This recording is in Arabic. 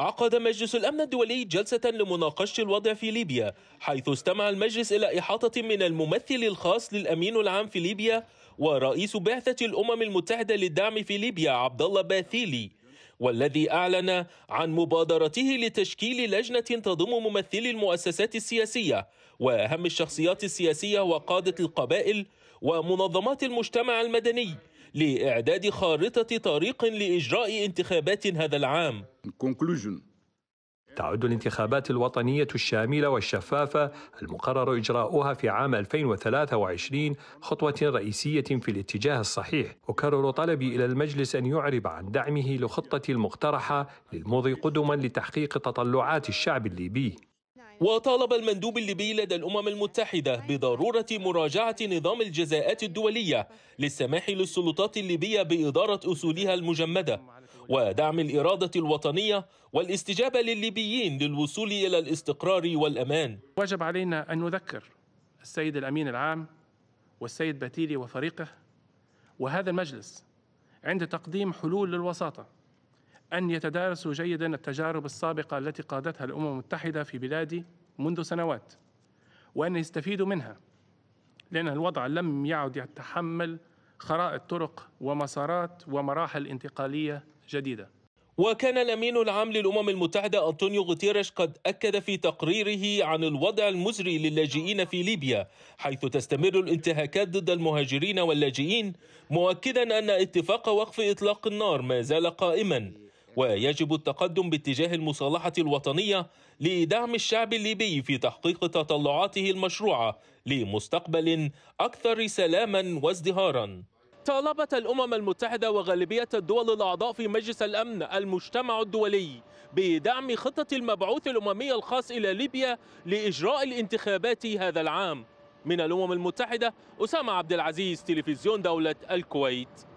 عقد مجلس الأمن الدولي جلسة لمناقشة الوضع في ليبيا حيث استمع المجلس إلى إحاطة من الممثل الخاص للأمين العام في ليبيا ورئيس بعثة الأمم المتحدة للدعم في ليبيا عبد الله باثيلي والذي أعلن عن مبادرته لتشكيل لجنة تضم ممثلي المؤسسات السياسية وأهم الشخصيات السياسية وقادة القبائل ومنظمات المجتمع المدني لإعداد خارطة طريق لإجراء انتخابات هذا العام تعد الانتخابات الوطنية الشاملة والشفافة المقرر إجراؤها في عام 2023 خطوة رئيسية في الاتجاه الصحيح أكرر طلبي إلى المجلس أن يعرب عن دعمه لخطة المقترحة للمضي قدما لتحقيق تطلعات الشعب الليبي وطالب المندوب الليبي لدى الأمم المتحدة بضرورة مراجعة نظام الجزاءات الدولية للسماح للسلطات الليبية بإدارة أصولها المجمدة ودعم الإرادة الوطنية والاستجابة للليبيين للوصول إلى الاستقرار والأمان وجب علينا أن نذكر السيد الأمين العام والسيد باتيلي وفريقه وهذا المجلس عند تقديم حلول للوساطة أن يتدارسوا جيدا التجارب السابقة التي قادتها الأمم المتحدة في بلادي منذ سنوات وأن يستفيدوا منها لأن الوضع لم يعد يتحمل خرائط طرق ومسارات ومراحل انتقالية جديدة وكان الأمين العام للأمم المتحدة أنطونيو غوتيريش قد أكد في تقريره عن الوضع المزري للاجئين في ليبيا حيث تستمر الانتهاكات ضد المهاجرين واللاجئين مؤكدا أن اتفاق وقف إطلاق النار ما زال قائما ويجب التقدم باتجاه المصالحة الوطنية لدعم الشعب الليبي في تحقيق تطلعاته المشروعة لمستقبل أكثر سلاما وازدهارا طالبت الأمم المتحدة وغالبية الدول الأعضاء في مجلس الأمن المجتمع الدولي بدعم خطة المبعوث الأممي الخاص إلى ليبيا لإجراء الانتخابات هذا العام من الأمم المتحدة أسامة عبد العزيز تلفزيون دولة الكويت